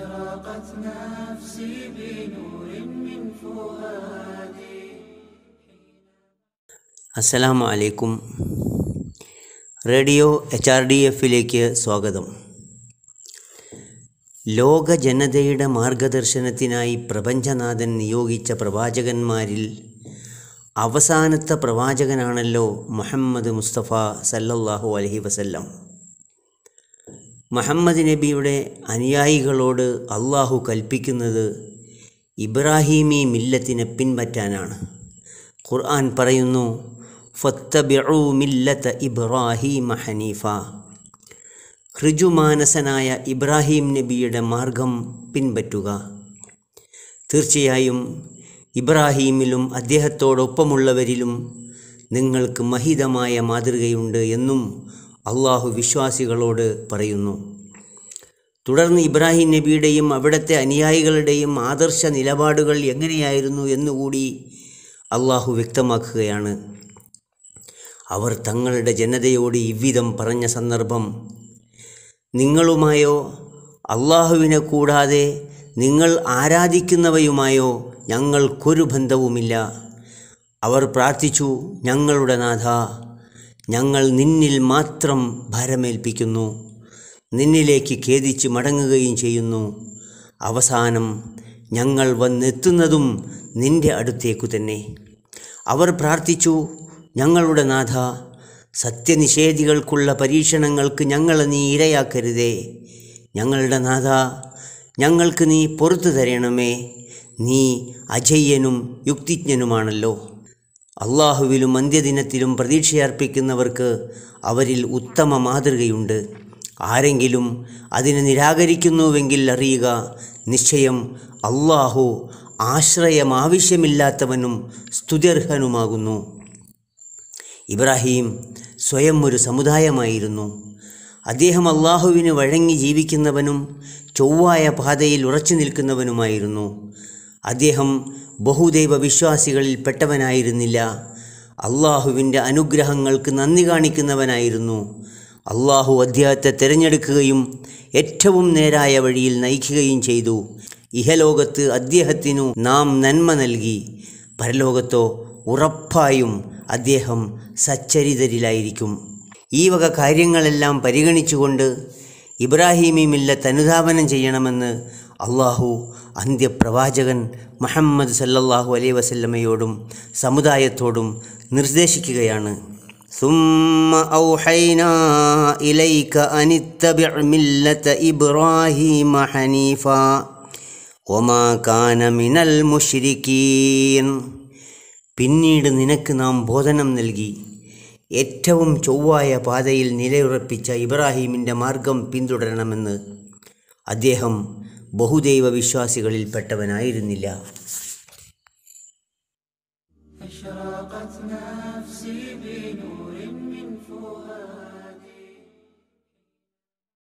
أشرقت نفسي بنور من فؤادي السلام عليكم radio H R D എഫിലേക്ക് സ്വാഗതം ലോക ജനതയുടെ മാർഗദർശനത്തിനായി പ്രപഞ്ചനാഥൻ നിയോഗിച്ച പ്രവാചകന്മാരിൽ അവസാനത്തെ പ്രവാചകനാണല്ലോ മുഹമ്മദ് മുസ്തഫ സല്ലല്ലാഹു അലഹി വസല്ലം മുഹമ്മദ് നബിയുടെ അനുയായികളോട് അള്ളാഹു കൽപ്പിക്കുന്നത് ഇബ്രാഹീമി മില്ലത്തിനെ പിൻപറ്റാനാണ് ഖുർആൻ പറയുന്നു ഫത്തബിഉ മില്ലത്ത ഇബ്രാഹിമ ഹനീഫ ഹൃജുമാനസനായ ഇബ്രാഹിം നബിയുടെ മാർഗം പിൻപറ്റുക തീർച്ചയായും ഇബ്രാഹീമിലും അദ്ദേഹത്തോടൊപ്പമുള്ളവരിലും നിങ്ങൾക്ക് മഹിതമായ മാതൃകയുണ്ട് എന്നും അള്ളാഹു വിശ്വാസികളോട് പറയുന്നു തുടർന്ന് ഇബ്രാഹിം നബിയുടെയും അവിടുത്തെ അനുയായികളുടെയും ആദർശ നിലപാടുകൾ എങ്ങനെയായിരുന്നു എന്നുകൂടി അള്ളാഹു വ്യക്തമാക്കുകയാണ് അവർ തങ്ങളുടെ ജനതയോട് ഇവ്വിധം പറഞ്ഞ സന്ദർഭം നിങ്ങളുമായോ അള്ളാഹുവിനെ കൂടാതെ നിങ്ങൾ ആരാധിക്കുന്നവയുമായോ ഞങ്ങൾക്കൊരു ബന്ധവുമില്ല അവർ പ്രാർത്ഥിച്ചു ഞങ്ങളുടെ നാഥ ഞങ്ങൾ നിന്നിൽ മാത്രം ഭരമേൽപ്പിക്കുന്നു നിന്നിലേക്ക് ഖേദിച്ച് മടങ്ങുകയും ചെയ്യുന്നു അവസാനം ഞങ്ങൾ വന്നെത്തുന്നതും നിന്റെ അടുത്തേക്കു തന്നെ അവർ പ്രാർത്ഥിച്ചു ഞങ്ങളുടെ നാഥ സത്യനിഷേധികൾക്കുള്ള പരീക്ഷണങ്ങൾക്ക് ഞങ്ങളെ നീ ഇരയാക്കരുതേ ഞങ്ങളുടെ നാഥ ഞങ്ങൾക്ക് നീ പുറത്തു തരണമേ നീ അജയ്യനും യുക്തിജ്ഞനുമാണല്ലോ അള്ളാഹുവിലും അന്ത്യദിനത്തിലും പ്രതീക്ഷയർപ്പിക്കുന്നവർക്ക് അവരിൽ ഉത്തമ മാതൃകയുണ്ട് ആരെങ്കിലും അതിനെ നിരാകരിക്കുന്നുവെങ്കിൽ അറിയുക നിശ്ചയം അള്ളാഹു ആശ്രയം ആവശ്യമില്ലാത്തവനും സ്തുത്യർഹനുമാകുന്നു ഇബ്രാഹിം സ്വയം ഒരു സമുദായമായിരുന്നു അദ്ദേഹം അള്ളാഹുവിന് വഴങ്ങി ജീവിക്കുന്നവനും ചൊവ്വായ പാതയിൽ ഉറച്ചു നിൽക്കുന്നവനുമായിരുന്നു അദ്ദേഹം ബഹുദൈവ വിശ്വാസികളിൽ പെട്ടവനായിരുന്നില്ല അള്ളാഹുവിൻ്റെ അനുഗ്രഹങ്ങൾക്ക് നന്ദി കാണിക്കുന്നവനായിരുന്നു അള്ളാഹു അദ്ദേഹത്തെ തിരഞ്ഞെടുക്കുകയും ഏറ്റവും നേരായ വഴിയിൽ നയിക്കുകയും ചെയ്തു ഇഹലോകത്ത് അദ്ദേഹത്തിനു നാം നന്മ നൽകി പരലോകത്തോ ഉറപ്പായും അദ്ദേഹം സച്ചരിതരിലായിരിക്കും ഈ വക കാര്യങ്ങളെല്ലാം പരിഗണിച്ചുകൊണ്ട് ഇബ്രാഹീമിമില്ല മില്ലത്ത് ചെയ്യണമെന്ന് അള്ളാഹു അന്ത്യപ്രവാചകൻ മുഹമ്മദ് സല്ലല്ലാഹു അലൈ വസല്ലമയോടും സമുദായത്തോടും നിർദ്ദേശിക്കുകയാണ് പിന്നീട് നിനക്ക് നാം ബോധനം നൽകി ഏറ്റവും ചൊവ്വായ പാതയിൽ നിലയുറപ്പിച്ച ഇബ്രാഹീമിൻ്റെ മാർഗം പിന്തുടരണമെന്ന് അദ്ദേഹം ബഹുദൈവ വിശ്വാസികളിൽപ്പെട്ടവനായിരുന്നില്ല أشرقت نفسي بنور من فؤاد